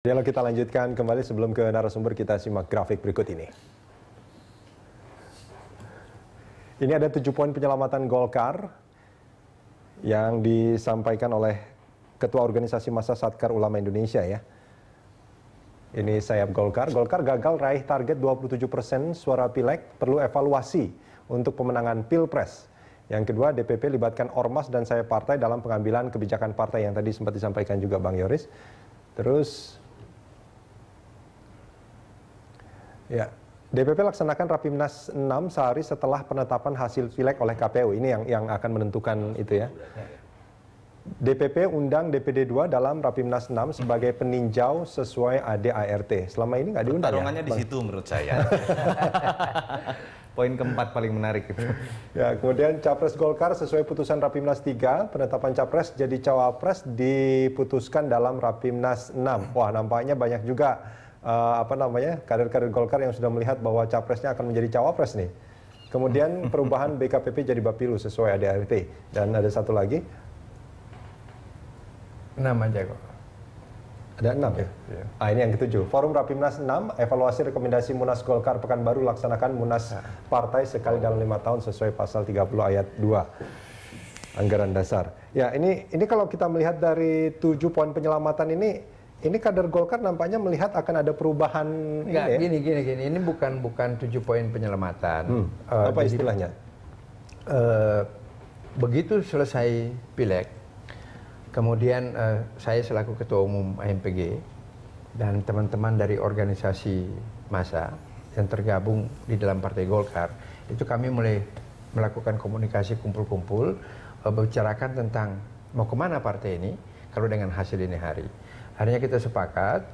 Dialog ya, kita lanjutkan kembali sebelum ke narasumber kita simak grafik berikut ini. Ini ada tujuh poin penyelamatan Golkar yang disampaikan oleh Ketua Organisasi Masa Satkar Ulama Indonesia ya. Ini sayap Golkar. Golkar gagal raih target 27 persen suara pileg perlu evaluasi untuk pemenangan Pilpres. Yang kedua, DPP libatkan Ormas dan sayap partai dalam pengambilan kebijakan partai yang tadi sempat disampaikan juga Bang Yoris. Terus Ya. DPP laksanakan Rapimnas 6 sehari setelah penetapan hasil pileg oleh KPU. Ini yang yang akan menentukan itu ya. DPP undang DPD 2 dalam Rapimnas 6 sebagai peninjau sesuai ADART. Selama ini nggak diundang ya? Pertarungannya ya? di situ menurut saya. Poin keempat paling menarik itu. Ya, kemudian Capres Golkar sesuai putusan Rapimnas 3, penetapan Capres jadi Cawapres diputuskan dalam Rapimnas 6. Wah, nampaknya banyak juga uh, apa namanya kader-kader Golkar yang sudah melihat bahwa capresnya akan menjadi cawapres nih. Kemudian perubahan BKPP jadi Bapilu sesuai ADRT dan ada satu lagi enam aja kok. Ada enam ya? Yeah. Iya. Ah ini yang ketujuh. Forum Rapimnas 6, evaluasi rekomendasi Munas Golkar pekan baru laksanakan Munas ah. Partai sekali dalam lima tahun sesuai pasal 30 ayat 2 anggaran dasar. Ya ini ini kalau kita melihat dari tujuh poin penyelamatan ini ini kader Golkar nampaknya melihat akan ada perubahan Nggak, ini ya? gini gini gini ini bukan bukan tujuh poin penyelamatan hmm. uh, apa istilahnya uh, begitu selesai pileg kemudian uh, saya selaku ketua umum AMPG dan teman-teman dari organisasi masa yang tergabung di dalam partai Golkar itu kami mulai melakukan komunikasi kumpul-kumpul uh, bicarakan tentang mau kemana partai ini kalau dengan hasil ini hari Akhirnya kita sepakat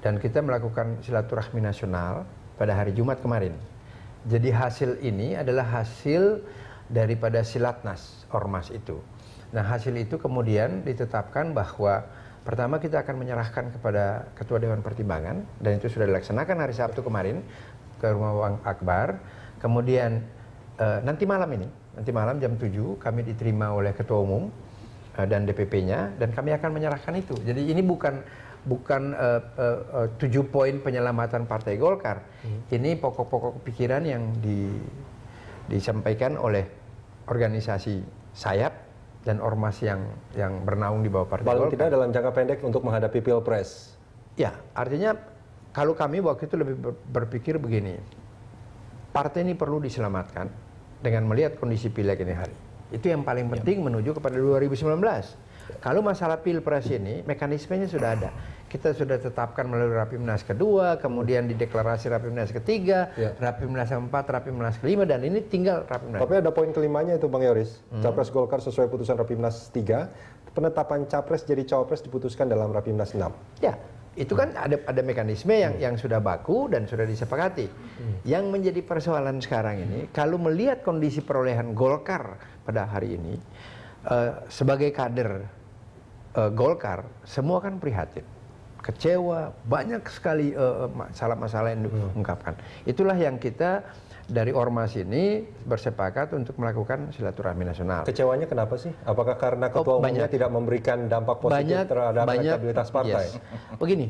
dan kita melakukan silaturahmi nasional pada hari Jumat kemarin. Jadi hasil ini adalah hasil daripada silatnas ormas itu. Nah hasil itu kemudian ditetapkan bahwa pertama kita akan menyerahkan kepada Ketua Dewan Pertimbangan dan itu sudah dilaksanakan hari Sabtu kemarin ke rumah Wang Akbar. Kemudian e, nanti malam ini, nanti malam jam 7 kami diterima oleh Ketua Umum Eh, dan DPP-nya dan kami akan menyerahkan itu. Jadi ini bukan bukan eh, eh, tujuh poin penyelamatan Partai Golkar. Hmm. Ini pokok-pokok pikiran yang di, disampaikan oleh organisasi sayap dan ormas yang yang bernaung di bawah Partai Paling Golkar. tidak dalam jangka pendek untuk menghadapi Pilpres. Ya, artinya kalau kami waktu itu lebih berpikir begini. Partai ini perlu diselamatkan dengan melihat kondisi pileg ini hari itu yang paling iya. penting ya. menuju kepada 2019. Kalau masalah pilpres ini, mekanismenya sudah ada. Kita sudah tetapkan melalui Rapimnas kedua, kemudian dideklarasi Rapimnas ketiga, ya. Rapimnas keempat, Rapimnas kelima, dan ini tinggal Rapimnas. Tapi ada poin kelimanya itu Bang Yoris. Hmm. Capres Golkar sesuai putusan Rapimnas tiga, penetapan capres jadi cawapres diputuskan dalam Rapimnas enam. Ya, itu kan ada ada mekanisme yang hmm. yang sudah baku dan sudah disepakati. Hmm. Yang menjadi persoalan sekarang ini, kalau melihat kondisi perolehan Golkar pada hari ini uh, sebagai kader uh, Golkar semua kan prihatin kecewa banyak sekali eh, masalah-masalah yang hmm. diungkapkan itulah yang kita dari ormas ini bersepakat untuk melakukan silaturahmi nasional. Kecewanya kenapa sih? Apakah karena oh, ketua oh, umumnya tidak memberikan dampak positif banyak, terhadap banyak, elektabilitas partai? Yes. Begini,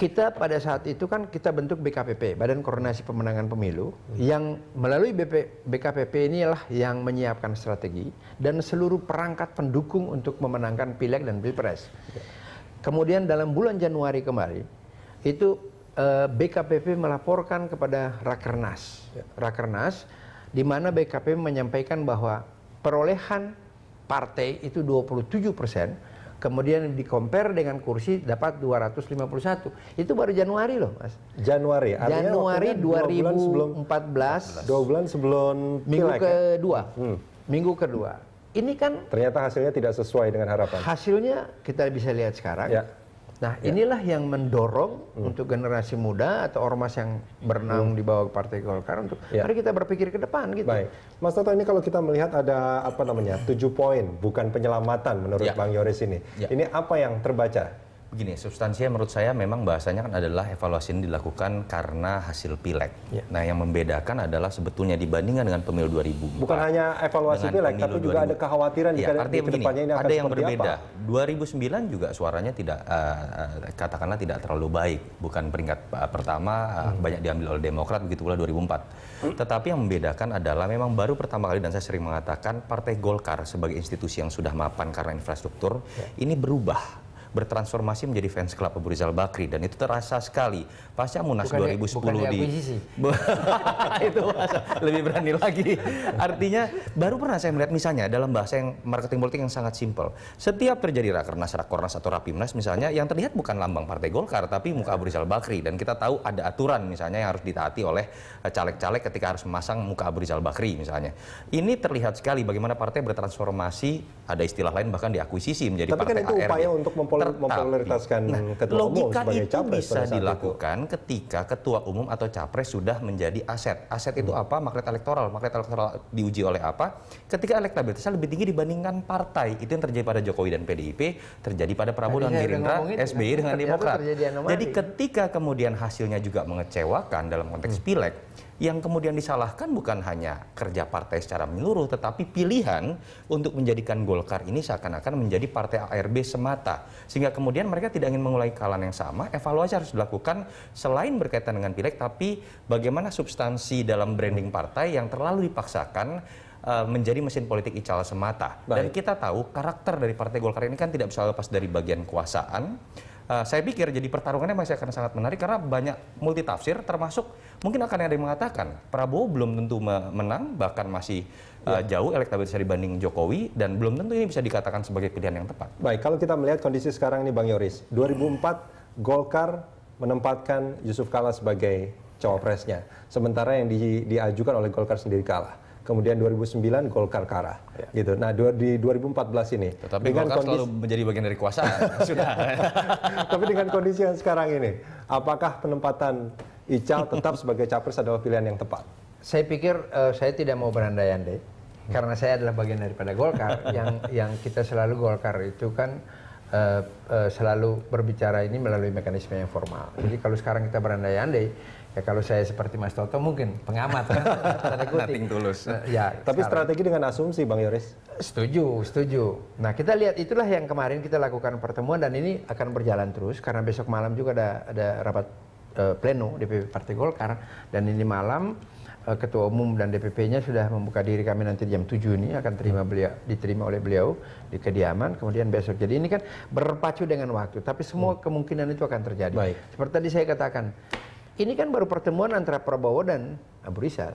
kita pada saat itu kan kita bentuk BKPP, Badan Koordinasi Pemenangan Pemilu, hmm. yang melalui BP, BKPP inilah yang menyiapkan strategi dan seluruh perangkat pendukung untuk memenangkan pileg dan pilpres. Kemudian dalam bulan Januari kemarin, itu eh, BKPP melaporkan kepada Rakernas, ya. Rakernas, di mana BKPP menyampaikan bahwa perolehan partai itu 27 persen, kemudian di compare dengan kursi dapat 251. Itu baru Januari loh, Mas. Januari. Artinya Januari 2014. Dua bulan sebelum minggu like ya? kedua. Ya? Hmm. Minggu kedua. Ini kan ternyata hasilnya tidak sesuai dengan harapan. Hasilnya kita bisa lihat sekarang. Ya. Nah, ya. inilah yang mendorong hmm. untuk generasi muda atau ormas yang bernaung hmm. di bawah Partai Golkar untuk ya. mari kita berpikir ke depan gitu. Baik. Mas Toto ini kalau kita melihat ada apa namanya? tujuh poin bukan penyelamatan menurut ya. Bang Yoris ini. Ya. Ini apa yang terbaca Begini, substansinya menurut saya memang bahasanya kan adalah evaluasi ini dilakukan karena hasil pileg. Ya. Nah, yang membedakan adalah sebetulnya dibandingkan dengan pemilu 2004. Bukan hanya evaluasi pileg, tapi 2000. juga ada kekhawatiran ya, jika artinya begini, ini akan ada yang berbeda. Apa? 2009 juga suaranya tidak uh, katakanlah tidak terlalu baik, bukan peringkat uh, pertama uh, hmm. banyak diambil oleh Demokrat begitu pula 2004. Hmm. Tetapi yang membedakan adalah memang baru pertama kali dan saya sering mengatakan Partai Golkar sebagai institusi yang sudah mapan karena infrastruktur ya. ini berubah bertransformasi menjadi fans klub Abu Rizal Bakri dan itu terasa sekali pasca Munas bukan 2010 bukan di itu lebih berani lagi artinya baru pernah saya melihat misalnya dalam bahasa yang marketing politik yang sangat simpel setiap terjadi rakernas rakornas atau rapimnas misalnya yang terlihat bukan lambang Partai Golkar tapi muka Abu Rizal Bakri dan kita tahu ada aturan misalnya yang harus ditaati oleh eh, caleg-caleg ketika harus memasang muka Abu Rizal Bakri misalnya ini terlihat sekali bagaimana partai bertransformasi ada istilah lain bahkan diakuisisi menjadi tapi kan partai kan itu upaya untuk memprioritaskan nah, nah, ketua logika umum sebagai itu bisa dilakukan itu. ketika ketua umum atau capres sudah menjadi aset. Aset hmm. itu apa? Magnet elektoral. Magnet elektoral diuji oleh apa? Ketika elektabilitasnya lebih tinggi dibandingkan partai. Itu yang terjadi pada Jokowi dan PDIP, terjadi pada Prabowo dan Gerindra, SBY dengan Demokrat. Jadi ketika kemudian hasilnya juga mengecewakan dalam konteks hmm. pileg, yang kemudian disalahkan bukan hanya kerja partai secara menyeluruh, tetapi pilihan untuk menjadikan Golkar ini seakan-akan menjadi partai ARB semata. Sehingga kemudian mereka tidak ingin mengulangi kalan yang sama, evaluasi harus dilakukan selain berkaitan dengan pileg, tapi bagaimana substansi dalam branding partai yang terlalu dipaksakan eh, menjadi mesin politik ical semata. Baik. Dan kita tahu karakter dari Partai Golkar ini kan tidak bisa lepas dari bagian kekuasaan Eh, saya pikir jadi pertarungannya masih akan sangat menarik karena banyak multitafsir termasuk mungkin akan ada yang mengatakan Prabowo belum tentu menang bahkan masih uh, jauh elektabilitasnya dibanding Jokowi dan belum tentu ini bisa dikatakan sebagai pilihan yang tepat. Baik, kalau kita melihat kondisi sekarang ini Bang Yoris, 2004 Golkar menempatkan Yusuf Kala sebagai cawapresnya, sementara yang di, diajukan oleh Golkar sendiri kalah kemudian 2009 Golkar Kara ya. gitu. Nah dua, di 2014 ini Tetapi dengan Golkar kondisi, selalu menjadi bagian dari kuasa sudah. Tapi dengan kondisi yang sekarang ini, apakah penempatan Ical tetap sebagai capres adalah pilihan yang tepat? Saya pikir uh, saya tidak mau berandai-andai karena saya adalah bagian daripada Golkar yang yang kita selalu Golkar itu kan uh, uh, selalu berbicara ini melalui mekanisme yang formal. Jadi kalau sekarang kita berandai-andai, ya kalau saya seperti Mas Toto mungkin pengamat kan, tulus. Uh, ya, Tapi sekarang. strategi dengan asumsi Bang Yoris? Setuju, setuju. Nah kita lihat itulah yang kemarin kita lakukan pertemuan dan ini akan berjalan terus karena besok malam juga ada ada rapat uh, pleno DPP Partai Golkar dan ini malam Eh, ketua umum dan DPP-nya sudah membuka diri kami nanti jam 7 ini akan terima beliau diterima oleh beliau di kediaman kemudian besok. Jadi ini kan berpacu dengan waktu, tapi semua hmm. kemungkinan itu akan terjadi. Baik. Seperti tadi saya katakan, ini kan baru pertemuan antara Prabowo dan Abu Rizal.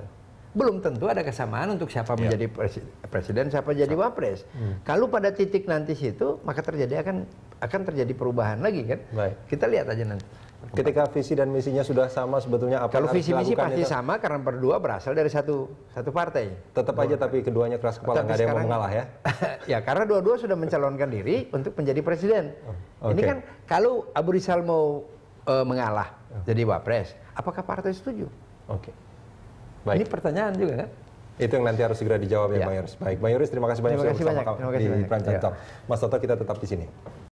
Belum tentu ada kesamaan untuk siapa ya. menjadi presiden, siapa jadi wapres. Hmm. Kalau pada titik nanti situ, maka terjadi akan akan terjadi perubahan lagi kan. Baik. Kita lihat aja nanti. Ketika visi dan misinya sudah sama sebetulnya apa Kalau visi misi pasti itu... sama karena berdua berasal dari satu satu partai. Tetap aja tapi keduanya keras kepala nggak ada yang mau mengalah ya. ya karena dua-dua sudah mencalonkan diri untuk menjadi presiden. Okay. Oh, Ini kan kalau Abu Rizal mau uh, mengalah oh. jadi wapres, apakah partai setuju? Oke. Okay. Ini pertanyaan juga kan? Itu yang nanti harus segera dijawab ya, ya Bang Yoris. Baik, Bang Yoris terima kasih banyak terima kasih sudah kami terima kasih di Prancis ya. Mas Toto kita tetap di sini.